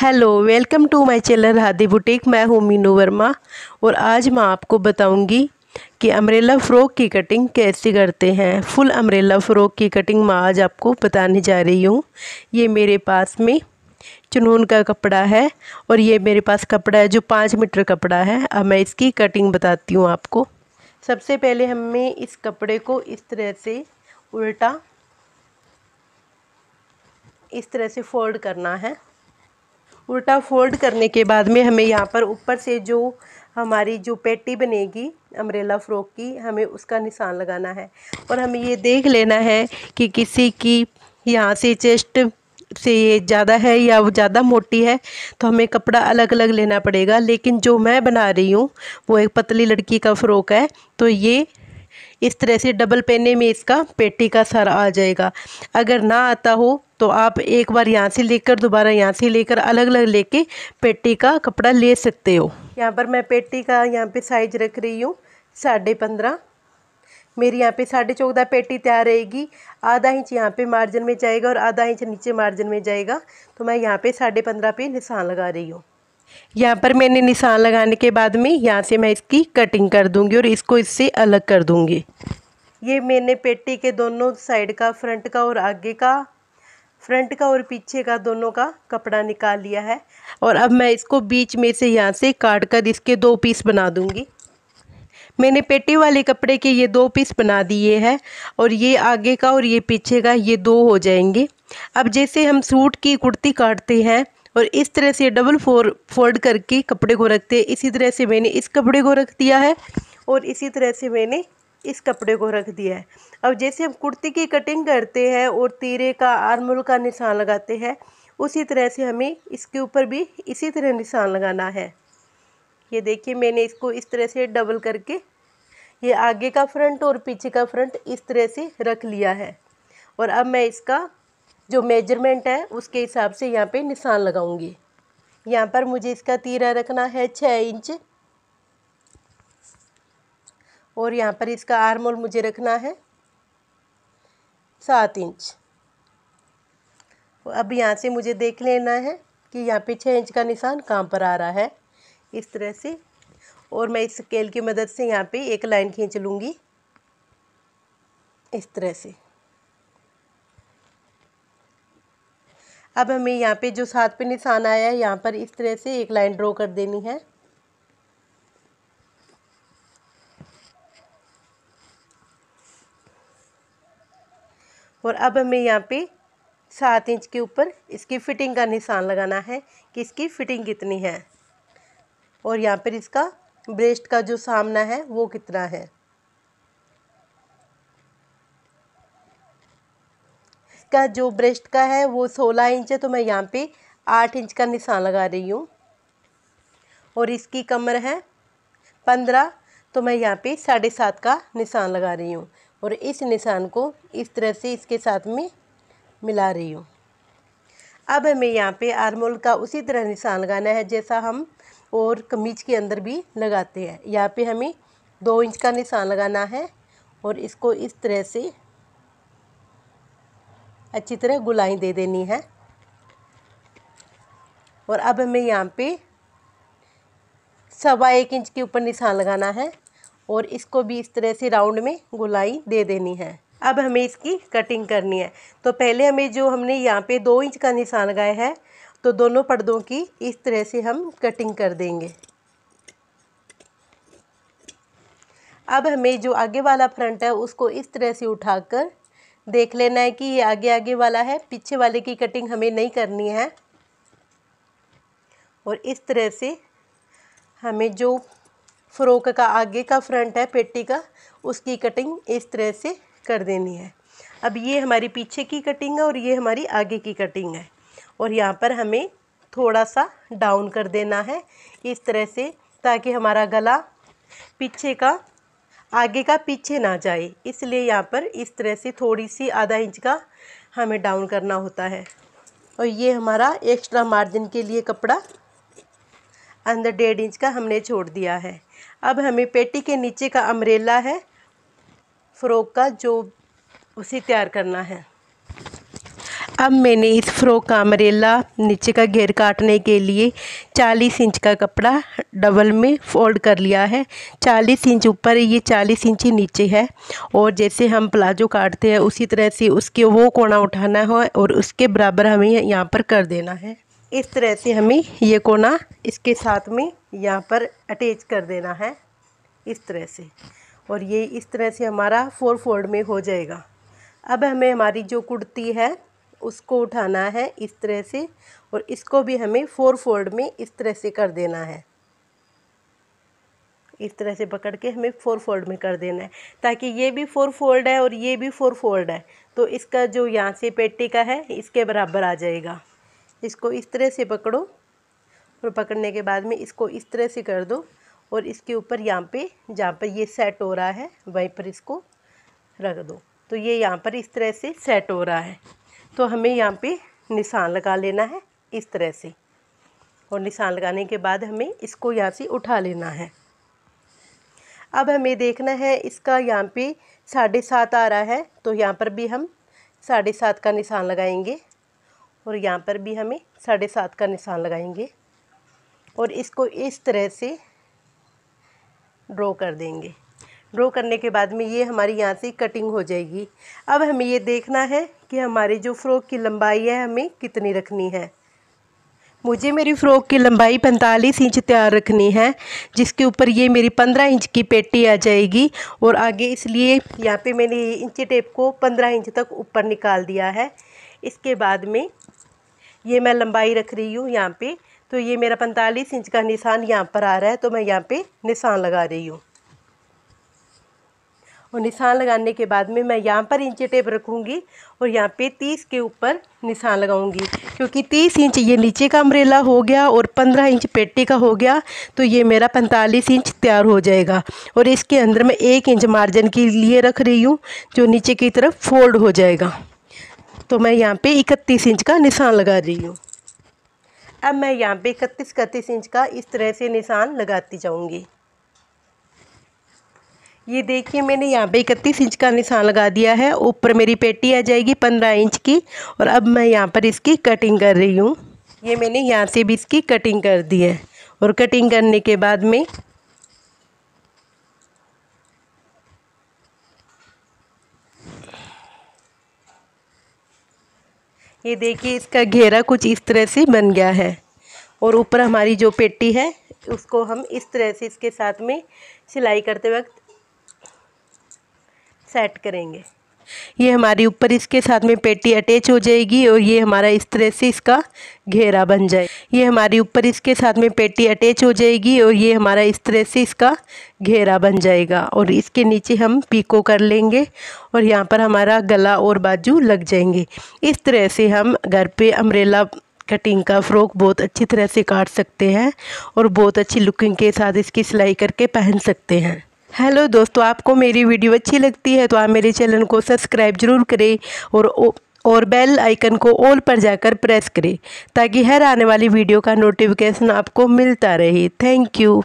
hello welcome to my channel Hadi boutique मैं हूं मीनू वर्मा और आज मैं आपको बताऊंगी कि अमरेला फ़्रॉक की कटिंग कैसे करते हैं फुल अमरेला फ़्रॉक की कटिंग मैं आज आपको बताने जा रही हूं ये मेरे पास में चुनून का कपड़ा है और ये मेरे पास कपड़ा है जो पाँच मीटर कपड़ा है अब मैं इसकी कटिंग बताती हूँ आपको सबसे पहले हमें इस कपड़े को इस तरह से उल्टा इस तरह से फोल्ड करना है उल्टा फोल्ड करने के बाद में हमें यहाँ पर ऊपर से जो हमारी जो पेटी बनेगी अम्ब्रेला फ्रॉक की हमें उसका निशान लगाना है और हमें ये देख लेना है कि किसी की यहाँ से चेस्ट से ये ज़्यादा है या वो ज़्यादा मोटी है तो हमें कपड़ा अलग अलग लेना पड़ेगा लेकिन जो मैं बना रही हूँ वो एक पतली लड़की का फ़्रॉक है तो ये इस तरह से डबल पेने में इसका पेटी का सर आ जाएगा अगर ना आता हो तो आप एक बार यहाँ से लेकर दोबारा यहाँ से लेकर अलग अलग लेके पेटी का कपड़ा ले सकते हो यहाँ पर मैं पेटी का यहाँ पे साइज रख रही हूँ साढ़े पंद्रह मेरी यहाँ पे साढ़े चौदह पेटी तैयार रहेगी आधा इंच यहाँ पे मार्जिन में जाएगा और आधा इंच नीचे मार्जिन में जाएगा तो मैं यहाँ पे साढ़े पंद्रह पे निशान लगा रही हूँ यहाँ पर मैंने निशान लगाने के बाद में यहाँ से मैं इसकी कटिंग कर दूँगी और इसको इससे अलग कर दूँगी ये मैंने पेटी के दोनों साइड का फ्रंट का और आगे का फ्रंट का और पीछे का दोनों का कपड़ा निकाल लिया है और अब मैं इसको बीच में से यहाँ से काट कर इसके दो पीस बना दूँगी मैंने पेटी वाले कपड़े के ये दो पीस बना दिए हैं और ये आगे का और ये पीछे का ये दो हो जाएंगे अब जैसे हम सूट की कुर्ती काटते हैं और इस तरह से डबल फोर फोल्ड करके कपड़े को रखते हैं इसी तरह से मैंने इस कपड़े को रख दिया है और इसी तरह से मैंने इस कपड़े को रख दिया है अब जैसे हम कुर्ती की कटिंग करते हैं और तीरे का आरमुल का निशान लगाते हैं उसी तरह से हमें इसके ऊपर भी इसी तरह निशान लगाना है ये देखिए मैंने इसको इस तरह से डबल करके ये आगे का फ्रंट और पीछे का फ्रंट इस तरह से रख लिया है और अब मैं इसका जो मेजरमेंट है उसके हिसाब से यहाँ पे निशान लगाऊंगी यहाँ पर मुझे इसका तीरा रखना है छः इंच और यहाँ पर इसका आर्मोल मुझे रखना है सात इंच तो अब यहाँ से मुझे देख लेना है कि यहाँ पे छः इंच का निशान कहाँ पर आ रहा है इस तरह से और मैं इस स्केल की मदद से यहाँ पे एक लाइन खींच लूँगी इस तरह से अब हमें यहाँ पे जो साथ पे निशान आया है यहाँ पर इस तरह से एक लाइन ड्रॉ कर देनी है और अब हमें यहाँ पे सात इंच के ऊपर इसकी फिटिंग का निशान लगाना है कि इसकी फिटिंग कितनी है और यहाँ पर इसका ब्रेस्ट का जो सामना है वो कितना है इसका जो ब्रेस्ट का है वो सोलह इंच है तो मैं यहाँ पे आठ इंच का निशान लगा रही हूँ और इसकी कमर है पंद्रह तो मैं यहाँ पे साढ़े सात का निशान लगा रही हूँ और इस निशान को इस तरह से इसके साथ में मिला रही हूँ अब हमें यहाँ पे आर्मोल का उसी तरह निशान लगाना है जैसा हम और कमीज के अंदर भी लगाते हैं यहाँ पे हमें दो इंच का निशान लगाना है और इसको इस तरह से अच्छी तरह गुलाई दे देनी है और अब हमें यहाँ पे सवा एक इंच के ऊपर निशान लगाना है और इसको भी इस तरह से राउंड में गुलाई दे देनी है अब हमें इसकी कटिंग करनी है तो पहले हमें जो हमने यहाँ पे दो इंच का निशान लगाया है तो दोनों पर्दों की इस तरह से हम कटिंग कर देंगे अब हमें जो आगे वाला फ्रंट है उसको इस तरह से उठाकर देख लेना है कि ये आगे आगे वाला है पीछे वाले की कटिंग हमें नहीं करनी है और इस तरह से हमें जो फ्रॉक का आगे का फ्रंट है पेटी का उसकी कटिंग इस तरह से कर देनी है अब ये हमारी पीछे की कटिंग है और ये हमारी आगे की कटिंग है और यहाँ पर हमें थोड़ा सा डाउन कर देना है इस तरह से ताकि हमारा गला पीछे का आगे का पीछे ना जाए इसलिए यहाँ पर इस तरह से थोड़ी सी आधा इंच का हमें डाउन करना होता है और ये हमारा एक्स्ट्रा मार्जिन के लिए कपड़ा अंदर डेढ़ इंच का हमने छोड़ दिया है अब हमें पेटी के नीचे का अमरेला है फ्रॉक का जो उसे तैयार करना है अब मैंने इस फ्रॉक का अमरेला नीचे का घेर काटने के लिए 40 इंच का कपड़ा डबल में फोल्ड कर लिया है 40 इंच ऊपर ये 40 इंच ही नीचे है और जैसे हम प्लाजो काटते हैं उसी तरह से उसके वो कोना उठाना हो और उसके बराबर हमें यहाँ पर कर देना है इस तरह से हमें ये कोना इसके साथ में यहाँ पर अटैच कर देना है इस तरह से और ये इस तरह से हमारा फोर फोल्ड में हो जाएगा अब हमें हमारी जो कुर्ती है उसको उठाना है इस तरह से और इसको भी हमें फोर फोल्ड में इस तरह से कर देना है इस तरह से पकड़ के हमें फोर फोल्ड में कर देना है ताकि ये भी फोर फोल्ड है और ये भी फोर फोल्ड है तो इसका जो यहाँ से पेटी का है इसके बराबर आ जाएगा इसको इस तरह से पकड़ो और पकड़ने के बाद में इसको इस तरह से कर दो और इसके ऊपर यहाँ पे जहाँ पर ये सेट हो रहा है वहीं पर इसको रख दो तो ये यहाँ पर इस तरह से सेट हो रहा है तो हमें यहाँ पे निशान लगा लेना है इस तरह से और निशान लगाने के बाद हमें इसको यहाँ से उठा लेना है अब हमें देखना है इसका यहाँ पे साढ़े सात आ रहा है तो यहाँ पर भी हम साढ़े सात का निशान लगाएंगे और यहाँ पर भी हमें साढ़े सात का निशान लगाएंगे और इसको इस तरह से ड्रॉ कर देंगे ड्रॉ करने के बाद में ये हमारी यहाँ से कटिंग हो जाएगी अब हमें ये देखना है कि हमारी जो फ़्रॉक की लंबाई है हमें कितनी रखनी है मुझे मेरी फ़्रॉक की लंबाई 45 इंच तैयार रखनी है जिसके ऊपर ये मेरी 15 इंच की पेटी आ जाएगी और आगे इसलिए यहाँ पे मैंने ये इंची टेप को 15 इंच तक ऊपर निकाल दिया है इसके बाद में ये मैं लंबाई रख रही हूँ यहाँ पे तो ये मेरा 45 इंच का निशान यहाँ पर आ रहा है तो मैं यहाँ पे निशान लगा रही हूँ और निशान लगाने के बाद में मैं यहाँ पर इंच टेप रखूँगी और यहाँ पे तीस के ऊपर निशान लगाऊंगी क्योंकि तीस इंच ये नीचे का अम्ब्रेला हो गया और पंद्रह इंच पेटी का हो गया तो ये मेरा पैंतालीस इंच तैयार हो जाएगा और इसके अंदर मैं एक इंच मार्जिन के लिए रख रही हूँ जो नीचे की तरफ फोल्ड हो जाएगा तो मैं यहाँ पर इकतीस इंच का निशान लगा रही हूँ अब मैं यहाँ पे इकतीस इकतीस इंच का इस तरह से निशान लगाती जाऊँगी ये देखिए मैंने यहाँ पे इकतीस इंच का निशान लगा दिया है ऊपर मेरी पेटी आ जाएगी पंद्रह इंच की और अब मैं यहाँ पर इसकी कटिंग कर रही हूँ ये मैंने यहाँ से भी इसकी कटिंग कर दी है और कटिंग करने के बाद में ये देखिए इसका घेरा कुछ इस तरह से बन गया है और ऊपर हमारी जो पेटी है उसको हम इस तरह से इसके साथ में सिलाई करते वक्त सेट करेंगे ये हमारी ऊपर इसके साथ में पेटी अटैच हो जाएगी और ये हमारा इस तरह से इसका घेरा बन जाए ये हमारी ऊपर इसके साथ में पेटी अटैच हो जाएगी और ये हमारा इस तरह से इसका घेरा बन जाएगा और इसके नीचे हम पीको कर लेंगे और यहाँ पर हमारा गला और बाजू लग जाएंगे इस तरह से हम घर पे अम्ब्रेला कटिंग का फ्रॉक बहुत अच्छी तरह से काट सकते हैं और बहुत अच्छी लुकिंग के साथ इसकी सिलाई करके पहन सकते हैं हेलो दोस्तों आपको मेरी वीडियो अच्छी लगती है तो आप मेरे चैनल को सब्सक्राइब जरूर करें और और बेल आइकन को ऑल पर जाकर प्रेस करें ताकि हर आने वाली वीडियो का नोटिफिकेशन आपको मिलता रहे थैंक यू